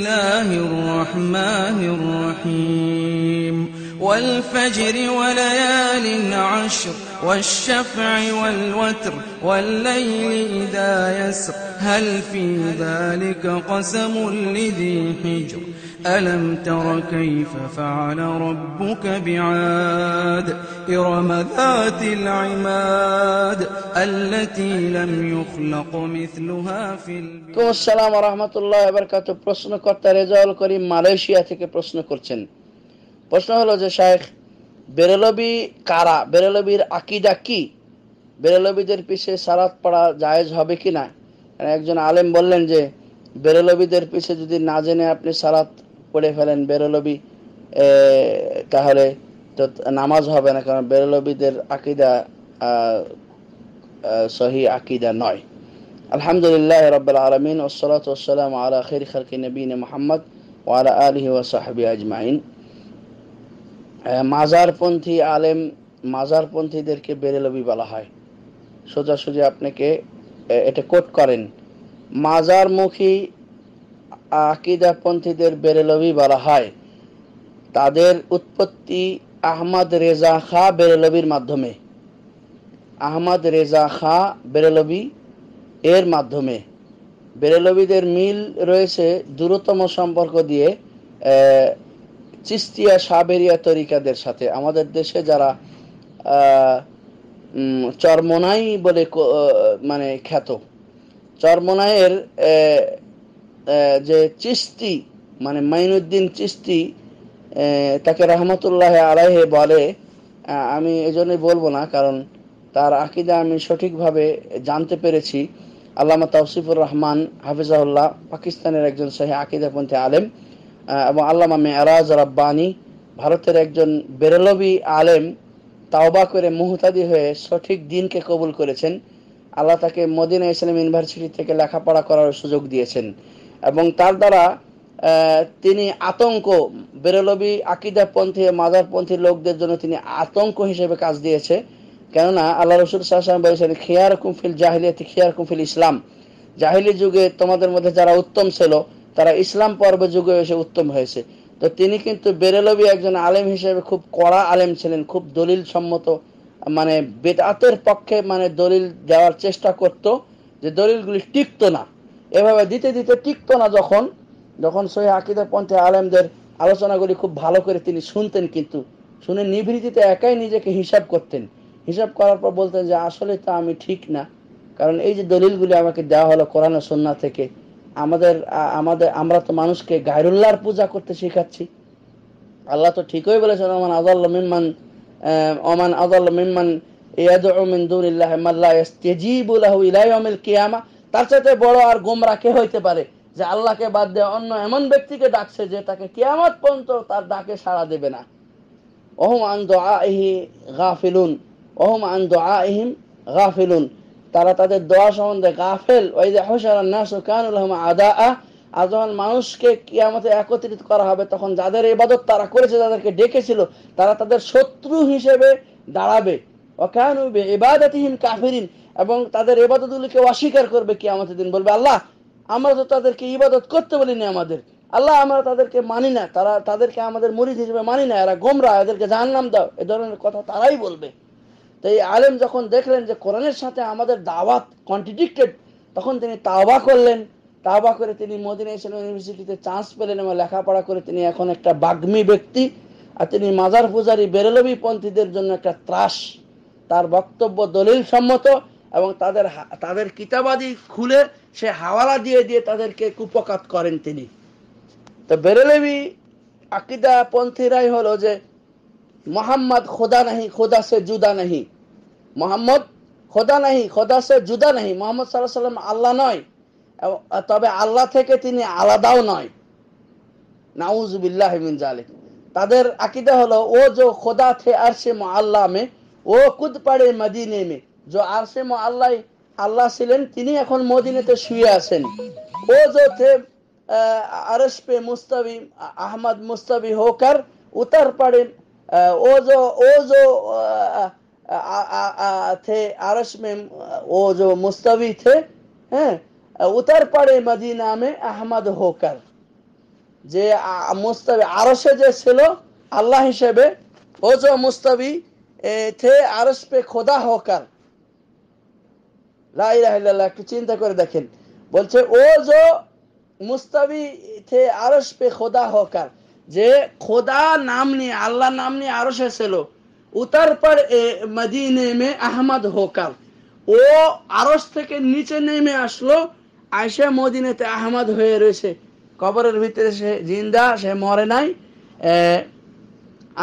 الله الرحمن الرحيم والفجر وليال عشر والشفع والوتر والليل إذا يسر هل في ذلك قسم لذي حجر ألم تر كيف فعل ربك بعاد إرم ذات العماد التي لم يخلق مثلها في البلاد السلام ورحمة الله وبركاته برسنا كرت رجال كريم Malaysia থেকে প্রশ্ন করছেন প্রশ্ন হলো যে শেখ বেরেলবি কারা বেরেলবির আকিদা কি বেরেলবিদের পিছে সারাত পড়া জায়েজ হবে কি না মানে একজন আলেম বললেন যে বেরেলবিদের পিছে যদি না জেনে আপনি সারাত পড়ে ফেলেন বেরেলবি তাহলে তো নামাজ হবে না কারণ বেরেলবিদের আকিদা সহি আকিদা নয় আলহামদুলিল্লাহ রব্বুল আলমিন ওসলাত ওসালাম আলা খির খালকি নবীন মোহাম্মদ ওয়ালা আলহি ওসাহাবি আজমাইন মাজারপন্থী আলেম মাজারপন্থীদেরকে বেরেলবি বলা হয় সোজাসুজি আপনাকে এটা কোট করেন মাজারমুখী আকিদাপন্থীদের বেরেলবি বলা হয় তাদের উৎপত্তি আহমদ রেজা খা বেরেলবির মাধ্যমে আহমদ রেজা খা বেরেলবি এর মাধ্যমে বেরেলবিদের মিল রয়েছে দূরতম সম্পর্ক দিয়ে চিস্তিয়া সাবেরিয়া তরিকাদের সাথে আমাদের দেশে যারা চরমোনাই বলে মানে খ্যাত চরমোনাইয়ের যে চিস্তি মানে মাইনুদ্দিন চিস্তি তাকে রহমতুল্লাহ আলাইহে বলে আমি এজন্যই বলবো না কারণ তার আকিদা আমি সঠিকভাবে জানতে পেরেছি আল্লামা তাওসিফুর রহমান হাফিজাউল্লাহ পাকিস্তানের একজন শাহী আকিদাপন্থী আলেম এবং আল্লামা মেয়ারাজ রব্বানি ভারতের একজন বেরলবি আলেম তাওবা করে মুহতাদি হয়ে সঠিক দিনকে কবুল করেছেন আল্লাহ তাকে মদিনা ইসলাম ইউনিভার্সিটি থেকে লেখাপড়া করার সুযোগ দিয়েছেন এবং তার দ্বারা তিনি আতঙ্ক বেরলবি আকিদাপন্থী মাদারপন্থী লোকদের জন্য তিনি আতঙ্ক হিসেবে কাজ দিয়েছে কেননা আল্লাহ রসুল সাহসাম বলেছেন খেয়ার কুমফিল জাহিলিয়াতে খেয়ার কুমফিল ইসলাম জাহিলি যুগে তোমাদের মধ্যে যারা উত্তম ছিল তারা ইসলাম পর্ব যুগে এসে উত্তম হয়েছে তো তিনি কিন্তু বেরেলবি একজন আলেম হিসেবে খুব কড়া আলেম ছিলেন খুব দলিল সম্মত মানে বেদাতের পক্ষে মানে দলিল দেওয়ার চেষ্টা করত যে দলিলগুলি টিকতো না এভাবে দিতে দিতে টিকতো না যখন যখন সহি আকিদের পন্থে আলেমদের আলোচনাগুলি খুব ভালো করে তিনি শুনতেন কিন্তু শুনে নিভৃতিতে একাই নিজেকে হিসাব করতেন হিসাব করার পর বলতেন যে আসলে তো আমি ঠিক না কারণ এই যে দলিলগুলি আমাকে দেওয়া হলো কোরআন সন্না থেকে আমাদের আমাদের আমরা তো মানুষকে গায়রুল্লাহর পূজা করতে শেখাচ্ছি আল্লাহ তো ঠিকই বলেছেন ওমান আজাল্লা মিম্মান ওমান অমিল মিম্মান তার সাথে বড় আর গোমরা কে হইতে পারে যে আল্লাহকে বাদ দিয়ে অন্য এমন ব্যক্তিকে ডাকছে যে তাকে কেয়ামত পর্যন্ত তার ডাকে সাড়া দেবে না ওহম আন দোয়া গাফিলুন ওহম আন দোয়া গাফিলুন তারা তাদের দোয়া সম্বন্ধে গাফেল ওই যে আদা আহ যখন মানুষকে কিয়ামতে একত্রিত করা হবে তখন যাদের ইবাদত তারা করেছে যাদেরকে ডেকেছিল তারা তাদের শত্রু হিসেবে দাঁড়াবে অকানুবে এবাদতহীন কাফেরিন এবং তাদের এবাদতগুলিকে অস্বীকার করবে কিয়ামতের দিন বলবে আল্লাহ আমরা তো তাদেরকে ইবাদত করতে বলিনি আমাদের আল্লাহ আমরা তাদেরকে মানি না তারা তাদেরকে আমাদের মরিদ হিসেবে মানি না এরা গোমরা এদেরকে জাহান্নাম দাও এ ধরনের কথা তারাই বলবে তো এই আলেম যখন দেখলেন যে কোরআনের সাথে আমাদের দাওয়াত কন্ট্রিডিক্টেড তখন তিনি তাওবা করলেন তাওবা করে তিনি মদিনা ইসলাম ইউনিভার্সিটিতে চান্স পেলেন এবং লেখাপড়া করে তিনি এখন একটা বাগ্মী ব্যক্তি আর তিনি মাজার পূজারি বেরেলবি পন্থীদের জন্য একটা ত্রাস তার বক্তব্য দলিল সম্মত এবং তাদের তাদের কিতাবাদি খুলে সে হাওয়ালা দিয়ে দিয়ে তাদেরকে কুপকাত করেন তিনি তো বেরেলবি আকিদা পন্থীরাই হলো যে মোহাম্মদ খোদা নাহি খোদা সে জুদা নাহি মোহাম্মদ খোদা নাহি খোদা সে জুদা নাহি মোহাম্মদ সাল্লাহ সাল্লাম আল্লাহ নয় তবে আল্লাহ থেকে তিনি আলাদাও নয় নাউজবিল্লাহ মিন জালিক তাদের আকিদা হলো ও যে খোদা থে আরশে মো আল্লাহ মে ও কুদ পাড়ে মদিনে মে যে আরশে মো আল্লাহ আল্লাহ ছিলেন তিনি এখন মদিনেতে শুয়ে আছেন ও যে থে আরশ পে মুস্তাবি আহমদ মুস্তাবি হোকার উতার পাড়ে ও যে ও যে थे आरश में वो जो मुस्तवी थे हैं उतर पड़े मदीना में अहमद होकर যে হ্যাঁ, মুস্তাবি আরশে যে ছিল আল্লাহ হিসেবে ও যে মুস্তাবি থে আরশ পে খোদা হোকার লাইলাহ একটু চিন্তা করে দেখেন বলছে ও যে মুস্তাবি থে আরশ পে খোদা হোকার যে খোদা নাম নিয়ে আল্লাহ নাম নিয়ে আরশে ছিল উতার পর মদিনে মে আহমদ হোকার ও আরস থেকে নিচে নেমে আসলো আয়সা মদিনাতে আহমদ হয়ে রয়েছে কবরের ভিতরে সে জিন্দা সে মরে নাই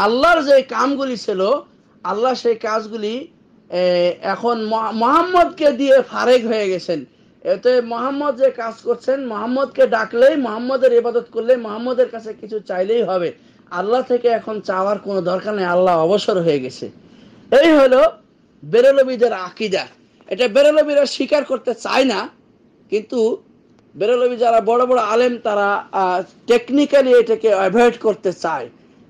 আল্লাহর যে কামগুলি ছিল আল্লাহ সেই কাজগুলি এখন মোহাম্মদকে দিয়ে ফারেক হয়ে গেছেন এতে মোহাম্মদ যে কাজ করছেন মোহাম্মদকে ডাকলেই মোহাম্মদের ইবাদত করলে মোহাম্মদের কাছে কিছু চাইলেই হবে আল্লাহ থেকে এখন চাওয়ার কোনো দরকার নেই আল্লাহ অবসর হয়ে গেছে এই হলো বেরলবীদের আকিদা এটা বেরলবীরা স্বীকার করতে চায় না কিন্তু বেরলবি যারা বড় বড় আলেম তারা টেকনিক্যালি এটাকে অ্যাভয়েড করতে চায়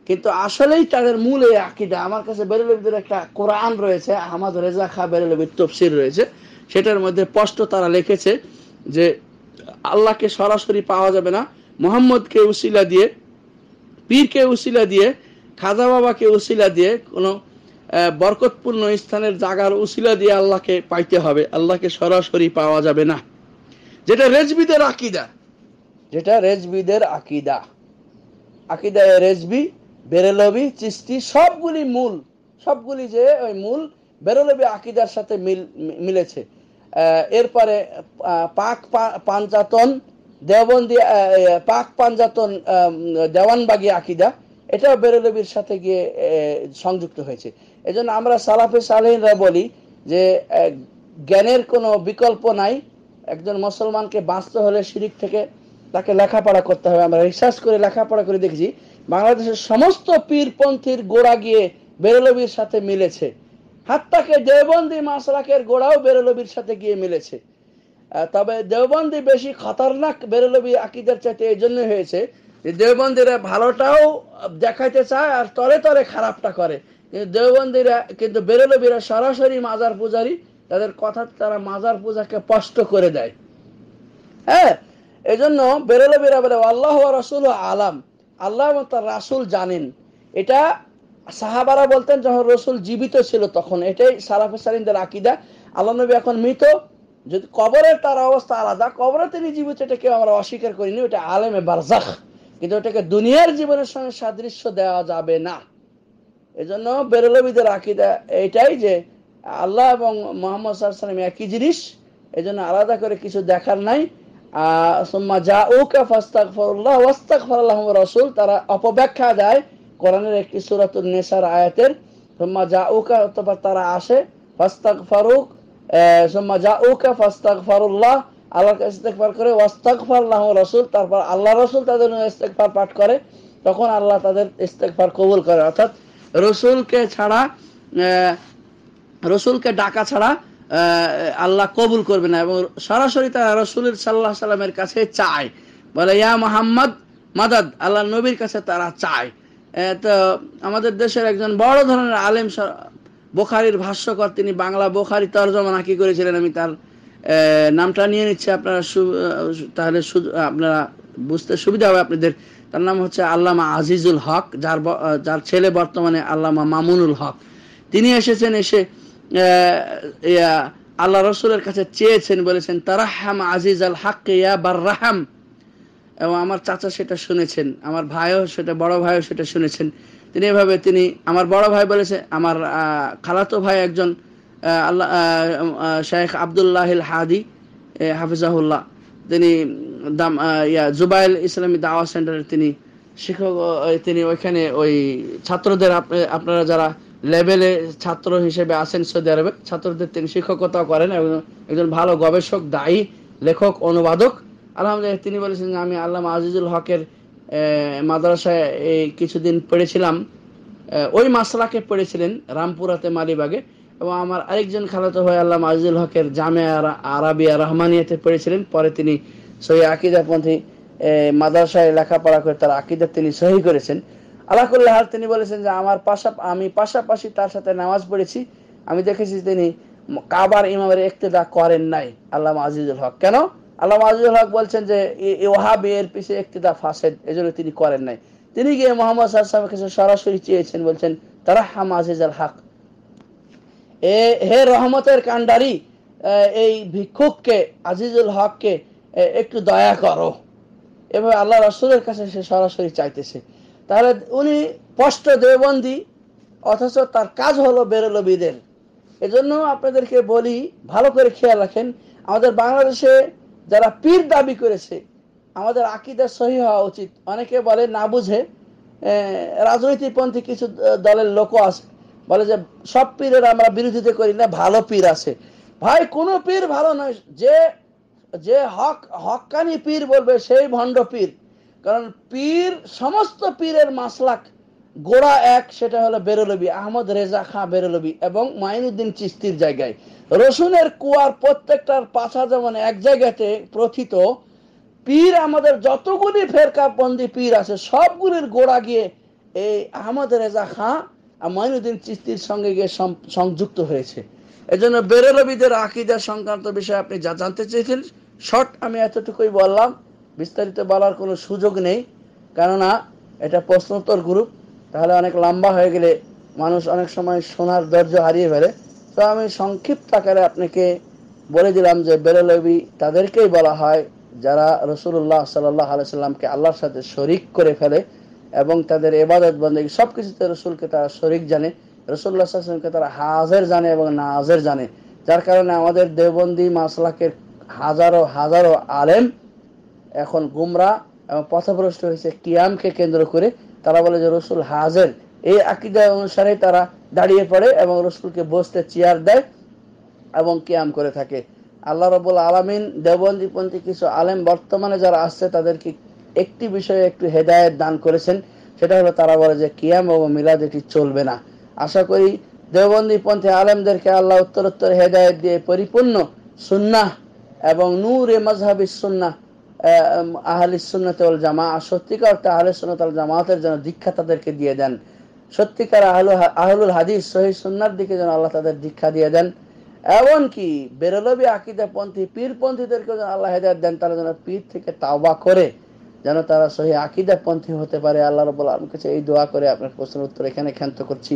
কিন্তু আসলেই তাদের মূল এই আকিদা আমার কাছে বেরলবিদের একটা কোরআন রয়েছে আহমদ রেজা খা বেরলবির তফসির রয়েছে সেটার মধ্যে স্পষ্ট তারা লিখেছে যে আল্লাহকে সরাসরি পাওয়া যাবে না মোহাম্মদকে উসিলা দিয়ে পীরকে উসিলা দিয়ে খাজা বাবাকে উসিলা দিয়ে কোনো বরকতপূর্ণ স্থানের জাগার উসিলা দিয়ে আল্লাহকে পাইতে হবে আল্লাহকে সরাসরি পাওয়া যাবে না যেটা রেজবিদের আকিদা যেটা রেজবিদের আকিদা আকিদা রেজবি বেরেলবি চিস্তি সবগুলি মূল সবগুলি যে ওই মূল বেরেলবি আকিদার সাথে মিল মিলেছে এরপরে পাক পাঞ্চাতন দেওবন্দি পাক পাঞ্জাতন দেওয়ানবাগি আকিদা এটাও বেরেলবির সাথে গিয়ে সংযুক্ত হয়েছে এজন্য আমরা সালাফে সালেহিনরা বলি যে জ্ঞানের কোনো বিকল্প নাই একজন মুসলমানকে বাঁচতে হলে শিরিক থেকে তাকে লেখাপড়া করতে হবে আমরা রিসার্চ করে লেখাপড়া করে দেখেছি বাংলাদেশের সমস্ত পীরপন্থীর গোড়া গিয়ে বেরেলবির সাথে মিলেছে হাত তাকে দেবন্দি মাসলাকের গোড়াও বেরেলবির সাথে গিয়ে মিলেছে তবে দেওবন্দি বেশি খতরনাক বেরলবি আকিদের চাইতে এই জন্য হয়েছে যে দেওবন্দিরা ভালোটাও দেখাইতে চায় আর তরে তরে খারাপটা করে কিন্তু দেওবন্দিরা কিন্তু বেরলবিরা সরাসরি মাজার পূজারি তাদের কথা তারা মাজার পূজাকে স্পষ্ট করে দেয় হ্যাঁ এই জন্য বেরলবিরা বলে আল্লাহ রসুল আলাম আল্লাহ তার রাসুল জানেন এটা সাহাবারা বলতেন যখন রসুল জীবিত ছিল তখন এটাই সালাফে সালিনদের আকিদা আল্লাহ নবী এখন মৃত যদি কবরের তার অবস্থা আলাদা কবরে তিনি জীবিত এটাকে আমরা অস্বীকার করিনি ওটা আলেমে বারজাখ কিন্তু ওটাকে দুনিয়ার জীবনের সঙ্গে সাদৃশ্য দেওয়া যাবে না এজন্য বেরলবিদের আকিদা এটাই যে আল্লাহ এবং মোহাম্মদ সাল্লাম একই জিনিস এজন্য আলাদা করে কিছু দেখার নাই সোম্মা যা ওকে ফাস্তাক ফরুল্লাহ ওয়াস্তাক ফরাল্লাহ রসুল তারা অপব্যাখ্যা দেয় কোরআনের একটি সুরাতুল নেশার আয়াতের সোম্মা যা ওকা অথবা তারা আসে ফাস্তাক ফারুক আল্লাহর কাছে ইস্তেকবার করে তারপর আল্লাহ তাদের ইস্তেকবার পাঠ করে তখন আল্লাহ তাদের ইস্তেকবার কবুল করে অর্থাৎ রসুলকে ছাড়া রসুলকে ডাকা ছাড়া আল্লাহ কবুল করবে না এবং সরাসরি তারা রসুলের সাল্লাহ সাল্লামের কাছে চায় বলে ইয়া মোহাম্মদ মাদাদ আল্লাহ নবীর কাছে তারা চায় তো আমাদের দেশের একজন বড় ধরনের আলেম বোখারির ভাষ্যকর তিনি বাংলা বোখারি তর্জমা নাকি করেছিলেন আমি তার নামটা নিয়ে নিচ্ছি আপনারা তাহলে আপনারা বুঝতে সুবিধা হবে আপনাদের তার নাম হচ্ছে আল্লামা আজিজুল হক যার যার ছেলে বর্তমানে আল্লামা মামুনুল হক তিনি এসেছেন এসে আল্লাহ রসুলের কাছে চেয়েছেন বলেছেন তারাহাম আজিজ আল হক ইয়া এবং আমার চাচা সেটা শুনেছেন আমার ভাইও সেটা বড় ভাইও সেটা শুনেছেন তিনি এভাবে তিনি আমার বড় ভাই বলেছে আমার খালাতো ভাই একজন আল্লাহ শেখ আবদুল্লাহিল হাদি হাফিজাহুল্লাহ তিনি দাম ইয়া জুবাইল ইসলামী দাওয়া সেন্টারের তিনি শিক্ষক তিনি ওইখানে ওই ছাত্রদের আপনারা যারা লেভেলে ছাত্র হিসেবে আছেন সৌদি আরবে ছাত্রদের তিনি শিক্ষকতা করেন এবং একজন ভালো গবেষক দায়ী লেখক অনুবাদক আলহামদুলিল্লাহ তিনি বলেছেন যে আমি আল্লাহ আজিজুল হকের মাদ্রাসায় এই কিছুদিন পড়েছিলাম ওই মাসলাকে পড়েছিলেন রামপুরাতে মালিবাগে এবং আমার আরেকজন খালাতো ভাই আল্লাহ আজিজুল হকের জামে আরাবিয়া রহমানিয়াতে পড়েছিলেন পরে তিনি সহি আকিদাপন্থী মাদ্রাসায় লেখাপড়া করে তার আকিদা তিনি সহি করেছেন আলাকুল্লাহার তিনি বলেছেন যে আমার পাশা আমি পাশাপাশি তার সাথে নামাজ পড়েছি আমি দেখেছি তিনি কাবার ইমামের একতেদা করেন নাই আল্লাহ আজিজুল হক কেন আল্লাহ মাজুল হক বলছেন যে ওহাবি এর পিছিয়ে একটিদা ফাঁসেন এজন্য তিনি করেন নাই তিনি গিয়ে মোহাম্মদ সাহসামের কাছে সরাসরি চেয়েছেন বলছেন তারা হাম আজিজ আল হক এ হে রহমতের কান্ডারি এই ভিক্ষুককে আজিজুল হককে একটু দয়া করো এভাবে আল্লাহ রসুলের কাছে সে সরাসরি চাইতেছে তাহলে উনি স্পষ্ট দেবন্দি অথচ তার কাজ হলো বেরোলো বিদের এজন্য আপনাদেরকে বলি ভালো করে খেয়াল রাখেন আমাদের বাংলাদেশে যারা পীর দাবি করেছে আমাদের আকিদা সহি হওয়া উচিত অনেকে বলে না বুঝে পন্থী কিছু দলের লোক আছে বলে যে সব পীরের আমরা বিরোধিতা করি না ভালো পীর আছে ভাই কোনো পীর ভালো নয় যে যে হক হকানি পীর বলবে সেই ভণ্ড পীর কারণ পীর সমস্ত পীরের মাসলাক গোড়া এক সেটা হলো বেরলবি আহমদ রেজা খাঁ বেরলবি এবং মাইনুদ্দিন চিস্তির জায়গায় রসুনের কুয়ার প্রত্যেকটার পাশা যেমন এক জায়গাতে প্রথিত পীর আমাদের যতগুলি বন্দি পীর আছে সবগুলির গোড়া গিয়ে এই আহমদ রেজা খাঁ আর মাইনুদ্দিন চিস্তির সঙ্গে গিয়ে সংযুক্ত হয়েছে এজন্য বেরলবিদের আকিদা সংক্রান্ত বিষয়ে আপনি যা জানতে চেয়েছেন শর্ট আমি এতটুকুই বললাম বিস্তারিত বলার কোনো সুযোগ নেই কেননা এটা প্রশ্নোত্তর গ্রুপ তাহলে অনেক লম্বা হয়ে গেলে মানুষ অনেক সময় সোনার ধৈর্য হারিয়ে ফেলে তো আমি সংক্ষিপ্ত আকারে আপনাকে বলে দিলাম যে বেরলবি তাদেরকেই বলা হয় যারা রসুল্লাহ সাল্লাহ আলাইসাল্লামকে আল্লাহর সাথে শরিক করে ফেলে এবং তাদের এবাদত বন্দী সব কিছুতে রসুলকে তারা শরিক জানে রসুল্লাহ সাল্লামকে তারা হাজের জানে এবং নাজের জানে যার কারণে আমাদের দেবন্দি মাসলাকের হাজারো হাজারো আলেম এখন গুমরা এবং পথভ্রষ্ট হয়েছে কিয়ামকে কেন্দ্র করে তারা বলে যে রসুল হাজের এই আকিদা অনুসারে তারা দাঁড়িয়ে পড়ে এবং রসুলকে বসতে চেয়ার দেয় এবং কেয়াম করে থাকে আল্লাহ রবুল আলমিন দেবন্দীপন্থী কিছু আলেম বর্তমানে যারা আসছে তাদেরকে একটি বিষয়ে একটু হেদায়ত দান করেছেন সেটা হলো তারা বলে যে কিয়াম এবং মিলাদ এটি চলবে না আশা করি দেবন্দীপন্থী আলেমদেরকে আল্লাহ উত্তরোত্তর হেদায়ত দিয়ে পরিপূর্ণ সুন্না এবং নূরে মজহাবি সুন্না আহলি সুন্নতল জামা সত্যিকার আহলে সুন্নতল জামাতের জন্য দীক্ষা তাদেরকে দিয়ে দেন সত্যিকার আহলু আহলুল হাদিস সহি সুন্নার দিকে যেন আল্লাহ তাদের দীক্ষা দিয়ে দেন এমনকি বেরলবি আকিদাপন্থী পীরপন্থীদেরকেও যেন আল্লাহ হেদায়ত দেন তারা যেন পীর থেকে তাওবা করে যেন তারা সহি পন্থী হতে পারে আল্লাহ রবুল আলম কাছে এই দোয়া করে আপনার প্রশ্নের উত্তর এখানে ক্ষান্ত করছি